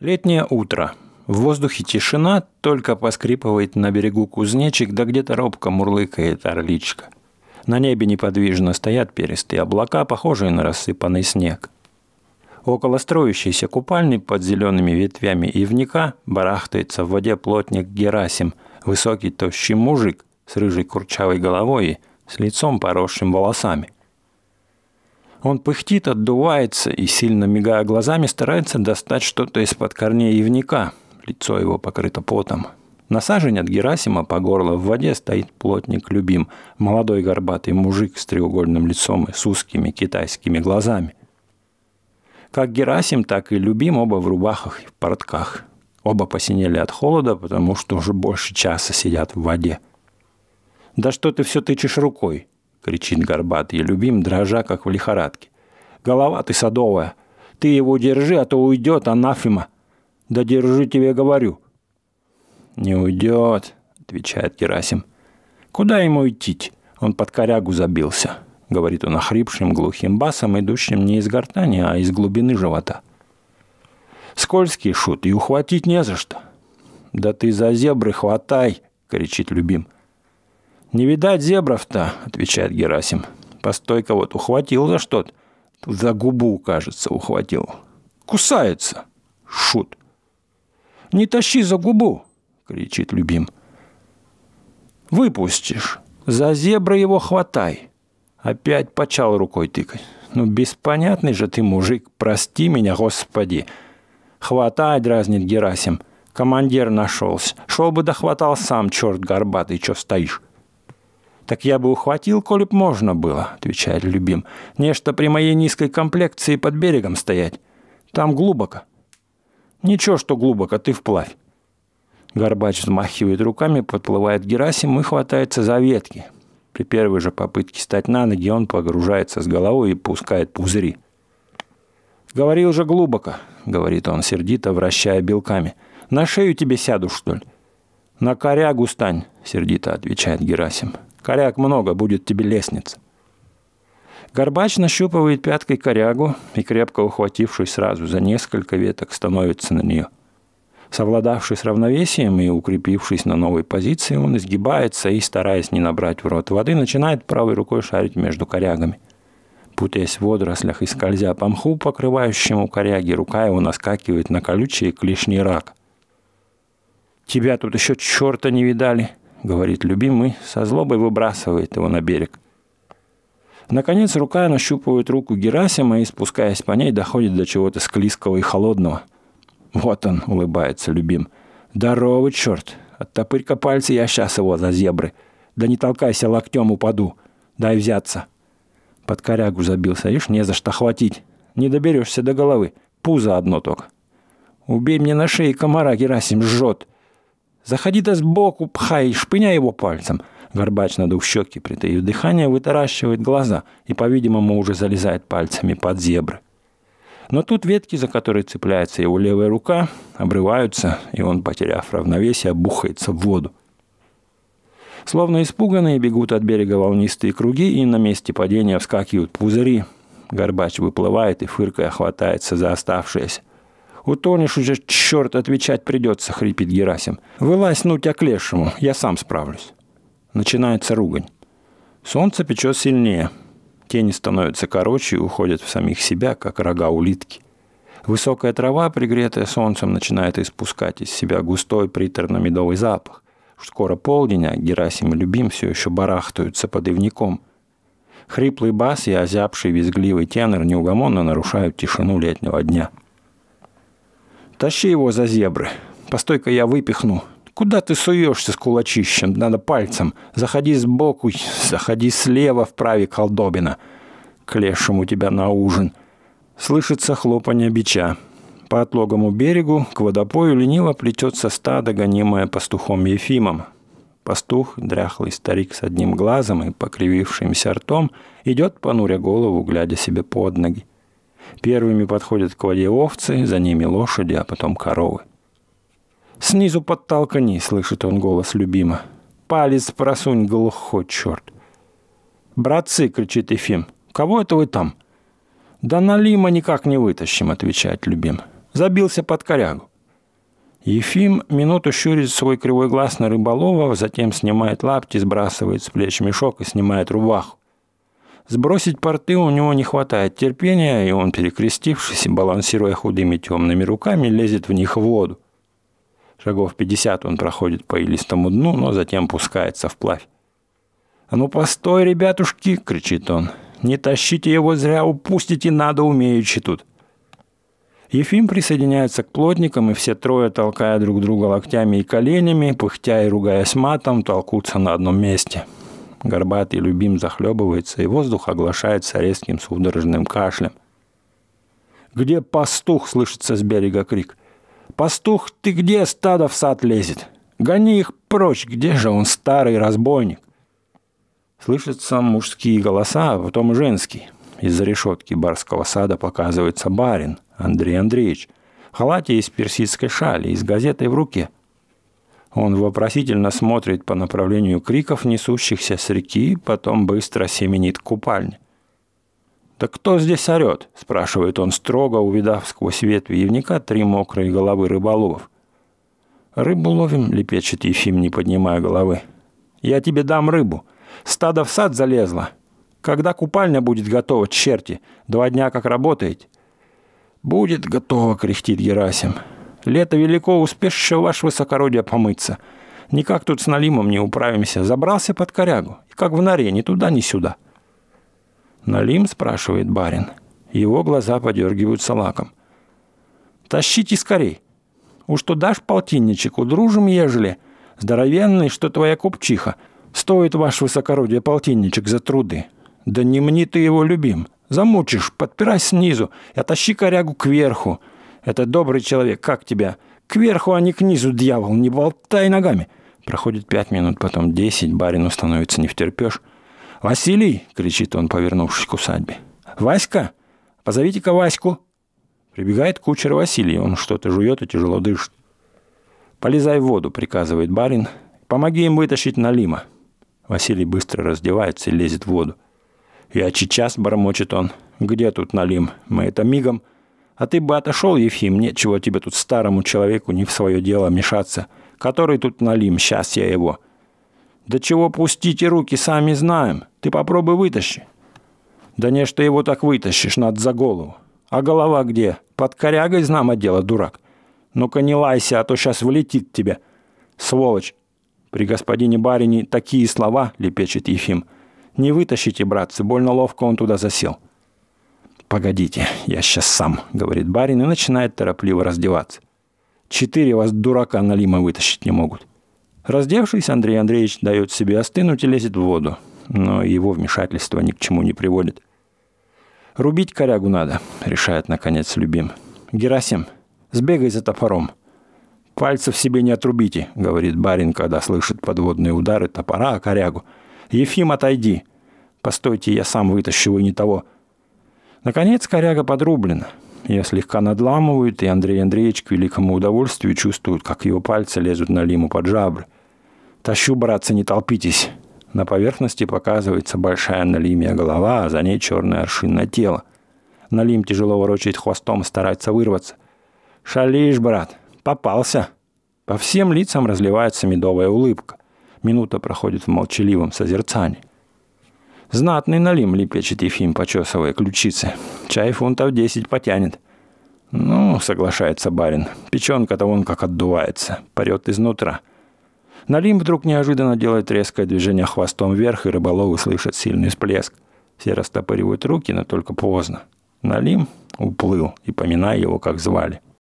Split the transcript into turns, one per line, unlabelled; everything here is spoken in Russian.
Летнее утро. В воздухе тишина, только поскрипывает на берегу кузнечик, да где-то робко мурлыкает орличка. На небе неподвижно стоят перистые облака, похожие на рассыпанный снег. Около строящейся купальни под зелеными ветвями ивника барахтается в воде плотник Герасим, высокий тощий мужик с рыжей курчавой головой и с лицом поросшим волосами – он пыхтит, отдувается и, сильно мигая глазами, старается достать что-то из-под корней явника. Лицо его покрыто потом. На сажень от Герасима по горло в воде стоит плотник Любим, молодой горбатый мужик с треугольным лицом и с узкими китайскими глазами. Как Герасим, так и Любим оба в рубахах и в портках. Оба посинели от холода, потому что уже больше часа сидят в воде. «Да что ты все тычешь рукой?» кричит горбатый, любим, дрожа, как в лихорадке. «Голова ты садовая! Ты его держи, а то уйдет анафема! Да держи, тебе говорю!» «Не уйдет», — отвечает Герасим. «Куда ему идти? Он под корягу забился», — говорит он охрипшим глухим басом, идущим не из гортани, а из глубины живота. «Скользкий шут, и ухватить не за что». «Да ты за зебры хватай!» — кричит Любим. «Не видать зебров-то», – отвечает Герасим. «Постой-ка вот, ухватил за что-то». «За губу, кажется, ухватил». «Кусается!» «Шут!» «Не тащи за губу!» – кричит Любим. «Выпустишь! За зебры его хватай!» Опять почал рукой тыкать. «Ну, беспонятный же ты, мужик, прости меня, Господи!» «Хватай!» – дразнит Герасим. «Командир нашелся. Шел бы дохватал сам, черт горбатый, че стоишь!» «Так я бы ухватил, коли б можно было», — отвечает Любим. «Нечто при моей низкой комплекции под берегом стоять. Там глубоко». «Ничего, что глубоко, ты вплавь». Горбач взмахивает руками, подплывает Герасим и хватается за ветки. При первой же попытке встать на ноги он погружается с головой и пускает пузыри. «Говорил же глубоко», — говорит он, сердито вращая белками. «На шею тебе сяду, что ли?» «На корягу стань», — сердито отвечает Герасим. Коряк много, будет тебе лестница. Горбач нащупывает пяткой корягу и, крепко ухватившись сразу за несколько веток, становится на нее. Совладавший с равновесием и укрепившись на новой позиции, он изгибается и, стараясь не набрать в рот воды, начинает правой рукой шарить между корягами. Путаясь в водорослях и скользя по мху, покрывающему коряги, рука его наскакивает на колючий клешни рак. «Тебя тут еще черта не видали!» говорит любимый, со злобой выбрасывает его на берег. Наконец рука нащупывает руку Герасима и, спускаясь по ней, доходит до чего-то склизкого и холодного. «Вот он», — улыбается любим. «Здорово, черт! Оттопырь-ка пальцы, я сейчас его за зебры. Да не толкайся, локтем упаду. Дай взяться». Под корягу забился, ишь, не за что хватить. Не доберешься до головы. Пузо одно только. «Убей мне на шее комара, Герасим жжет!» заходи да сбоку, пхай, шпыня его пальцем. Горбач, надув щеки, притаив дыхание, вытаращивает глаза и, по-видимому, уже залезает пальцами под зебры. Но тут ветки, за которые цепляется его левая рука, обрываются, и он, потеряв равновесие, бухается в воду. Словно испуганные бегут от берега волнистые круги, и на месте падения вскакивают пузыри. Горбач выплывает и, фыркая, хватается за оставшееся. Утонешь уже, черт, отвечать придется, хрипит Герасим. Вылазь, ну тебя к лешему, я сам справлюсь. Начинается ругань. Солнце печет сильнее. Тени становятся короче и уходят в самих себя, как рога улитки. Высокая трава, пригретая солнцем, начинает испускать из себя густой приторно-медовый запах. Скоро полдня а Герасим и Любим все еще барахтаются под ивником. Хриплый бас и озябший визгливый тенор неугомонно нарушают тишину летнего дня. Тащи его за зебры. Постой-ка я выпихну. Куда ты суешься с кулачищем? Надо пальцем. Заходи сбоку, заходи слева, вправе колдобина. К лешему тебя на ужин. Слышится хлопанье бича. По отлогому берегу к водопою лениво плетется стадо, гонимое пастухом Ефимом. Пастух, дряхлый старик с одним глазом и покривившимся ртом, идет, понуря голову, глядя себе под ноги. Первыми подходят к воде овцы, за ними лошади, а потом коровы. «Снизу подтолкни», — слышит он голос любима. «Палец просунь, глухо, черт!» «Братцы!» — кричит Ефим. «Кого это вы там?» «Да на Лима никак не вытащим», — отвечает любим. «Забился под корягу». Ефим минуту щурит свой кривой глаз на рыболова, затем снимает лапти, сбрасывает с плеч мешок и снимает рубаху. Сбросить порты у него не хватает терпения, и он, перекрестившись балансируя худыми темными руками, лезет в них в воду. Шагов 50 он проходит по илистому дну, но затем пускается вплавь. «А ну, постой, ребятушки!» — кричит он. «Не тащите его зря, упустите, надо умеючи тут!» Ефим присоединяется к плотникам, и все трое, толкая друг друга локтями и коленями, пыхтя и ругаясь матом, толкутся на одном месте. — горбатый любим захлебывается, и воздух оглашается резким судорожным кашлем. «Где пастух?» — слышится с берега крик. «Пастух, ты где стадо в сад лезет? Гони их прочь, где же он, старый разбойник?» Слышатся мужские голоса, а потом женский. Из-за решетки барского сада показывается барин Андрей Андреевич в халате из персидской шали и с газетой в руке – он вопросительно смотрит по направлению криков, несущихся с реки, потом быстро семенит к «Да кто здесь орет?» – спрашивает он строго, увидав сквозь ветви явника три мокрые головы рыболовов. «Рыбу ловим», – лепечет Ефим, не поднимая головы. «Я тебе дам рыбу. Стадо в сад залезло. Когда купальня будет готова, черти? Два дня как работаете?» «Будет готова», – кряхтит Герасим. «Герасим». Лето велико, успеешь еще, ваше высокородие, помыться. Никак тут с Налимом не управимся. Забрался под корягу. И как в норе, ни туда, ни сюда. Налим спрашивает барин. Его глаза подергиваются лаком. «Тащите скорей. Уж то дашь полтинничек, удружим ежели. Здоровенный, что твоя купчиха. Стоит ваш высокородие полтинничек за труды. Да не мне ты его любим. Замучишь, подпирай снизу и а отащи корягу кверху. Это добрый человек, как тебя? Кверху, а не к низу, дьявол, не болтай ногами. Проходит пять минут, потом десять, барину становится не втерпешь. «Василий!» – кричит он, повернувшись к усадьбе. «Васька! Позовите-ка Ваську!» Прибегает кучер Василий, он что-то жует и тяжело дышит. «Полезай в воду», – приказывает барин. «Помоги им вытащить Налима». Василий быстро раздевается и лезет в воду. «Я сейчас», – бормочет он. «Где тут Налим? Мы это мигом...» А ты бы отошел, Ефим, нечего тебе тут старому человеку не в свое дело мешаться. Который тут налим, сейчас я его. Да чего пустите руки, сами знаем. Ты попробуй вытащи. Да не, что его так вытащишь, надо за голову. А голова где? Под корягой знамо отдела дурак. Ну-ка не лайся, а то сейчас влетит тебе. Сволочь. При господине барине такие слова, лепечет Ефим. Не вытащите, братцы, больно ловко он туда засел. — «Погодите, я сейчас сам», — говорит барин и начинает торопливо раздеваться. «Четыре вас дурака на лима вытащить не могут». Раздевшись, Андрей Андреевич дает себе остынуть и лезет в воду, но его вмешательство ни к чему не приводит. «Рубить корягу надо», — решает, наконец, любим. «Герасим, сбегай за топором». «Пальцев себе не отрубите», — говорит барин, когда слышит подводные удары топора о корягу. «Ефим, отойди!» «Постойте, я сам вытащу вы не того!» Наконец коряга подрублена. Ее слегка надламывают, и Андрей Андреевич к великому удовольствию чувствует, как его пальцы лезут на лиму под жабры. «Тащу, братцы, не толпитесь!» На поверхности показывается большая налимия голова, а за ней черное аршинное тело. Налим тяжело ворочает хвостом старается вырваться. «Шалишь, брат! Попался!» По всем лицам разливается медовая улыбка. Минута проходит в молчаливом созерцании. Знатный налим лепечет Ефим, почесывая ключицы. Чай фунтов десять потянет. Ну, соглашается барин. Печенка-то вон как отдувается. Парет изнутра. Налим вдруг неожиданно делает резкое движение хвостом вверх, и рыболовы слышат сильный всплеск. Все растопыривают руки, но только поздно. Налим уплыл, и поминай его, как звали.